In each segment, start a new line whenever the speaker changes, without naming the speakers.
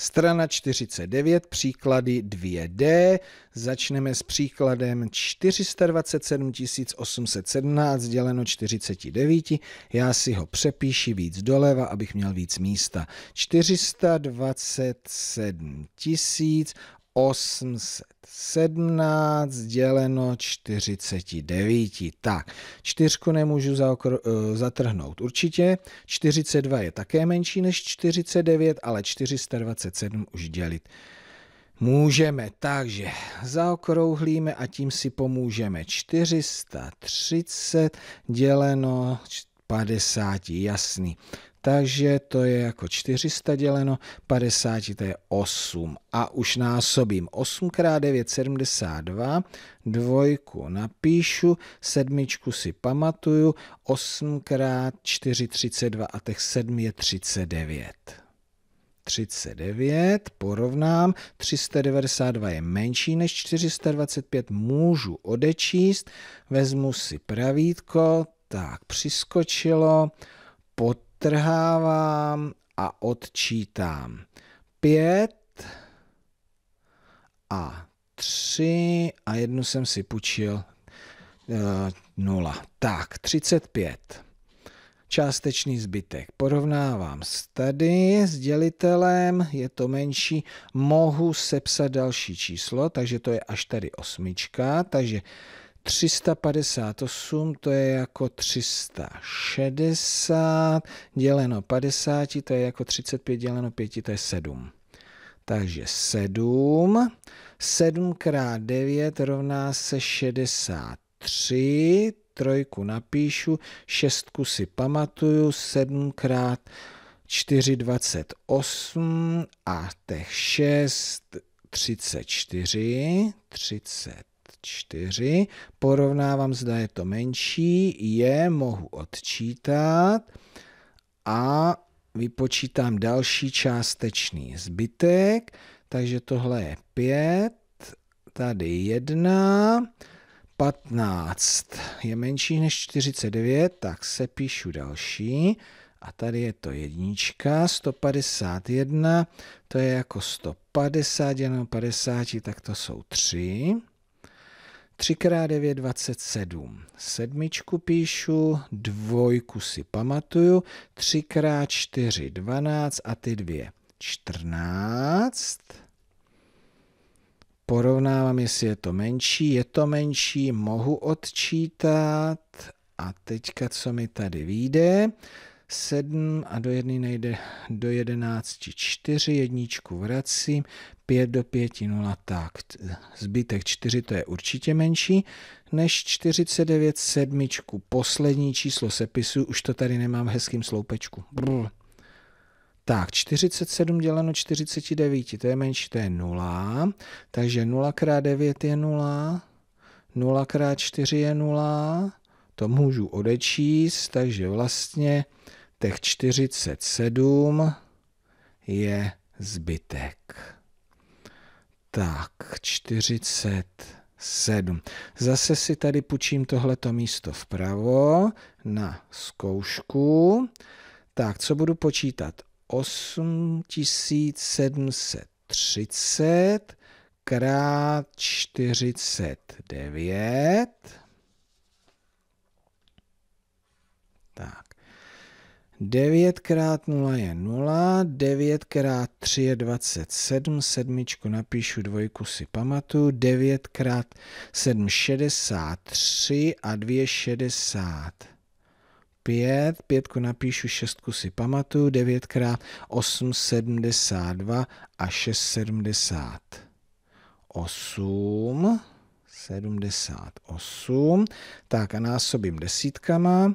Strana 49, příklady 2D. Začneme s příkladem 427 817 děleno 49. Já si ho přepíši víc doleva, abych měl víc místa. 427 817 děleno 49. Tak, čtyřku nemůžu eh, zatrhnout určitě. 42 je také menší než 49, ale 427 už dělit můžeme. Takže zaokrouhlíme a tím si pomůžeme. 430 děleno 50, jasný takže to je jako 400 děleno 50, to je 8. A už násobím 8 x 9, 72, dvojku napíšu, sedmičku si pamatuju, 8 x 4, 32 a těch 7 je 39. 39, porovnám, 392 je menší než 425, můžu odečíst, vezmu si pravítko, tak přiskočilo, pod odtrhávám a odčítám. Pět a tři a jednu jsem si půjčil eh, nula. Tak, 35. Částečný zbytek. Porovnávám s tady s dělitelem, je to menší. Mohu sepsat další číslo, takže to je až tady osmička, takže 358 to je jako 360 děleno 50, to je jako 35 děleno 5, to je 7. Takže 7, 7 krát 9 rovná se 63, trojku napíšu, šestku si pamatuju, 7 krát 4, 28 a těch 6, 34, 30. 4. Porovnávám, zda je to menší. Je, mohu odčítat. A vypočítám další částečný zbytek. Takže tohle je 5. Tady 1. 15 je menší než 49, tak se píšu další. A tady je to jednička, 151, to je jako 150 jenom 50, tak to jsou 3. 3x9 27. Sedmičku píšu, dvojku si pamatuju, 3x4 12 a ty dvě 14. Porovnávám, jestli je to menší, je to menší, mohu odčítat. A teďka, co mi tady vyjde? 7 a do 1 nejde do 11 4, jedničku vracím, 5 do 5, 0, tak. Zbytek 4 to je určitě menší než 49 sedmičku. Poslední číslo sepisu, už to tady nemám v hezkým sloupečku. Brr. Tak, 47 děleno 49, to je menší, to je 0. Takže 0 x 9 je 0. 0 x 4 je 0. To můžu odečíst, takže vlastně těch 47 je zbytek. Tak, 47. Zase si tady půjčím tohleto místo vpravo na zkoušku. Tak, co budu počítat? 8730 krát 49 9 x 0 je 0, 9 x 3 je 27, sedmičku napíšu, dvojku si pamatuju, 9 x 7 63 a 2 60. 5, 5 napíšu, 6 si pamatuju, 9 x 8 72 a 6 70. 8, 78, tak a násobím desítkama,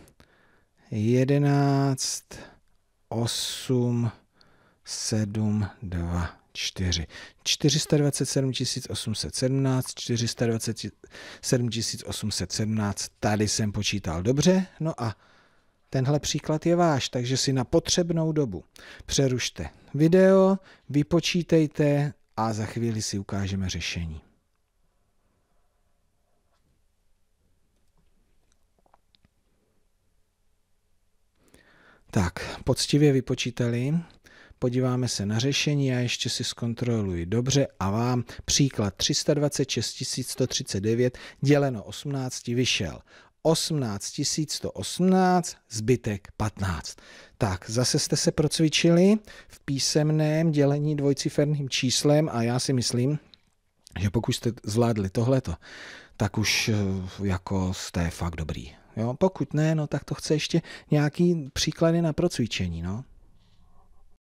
11, 8, 7, 2, 4. 427 817, 427 817, tady jsem počítal dobře, no a Tenhle příklad je váš, takže si na potřebnou dobu přerušte video, vypočítejte a za chvíli si ukážeme řešení. Tak, poctivě vypočítali, podíváme se na řešení, já ještě si zkontroluji dobře a vám příklad 326 139 děleno 18 vyšel 18 118, zbytek 15. Tak, zase jste se procvičili v písemném dělení dvojciferným číslem a já si myslím, že pokud jste zvládli tohleto, tak už eh, jako jste fakt dobrý. Jo? Pokud ne, no tak to chce ještě nějaký příklady na procvičení. No?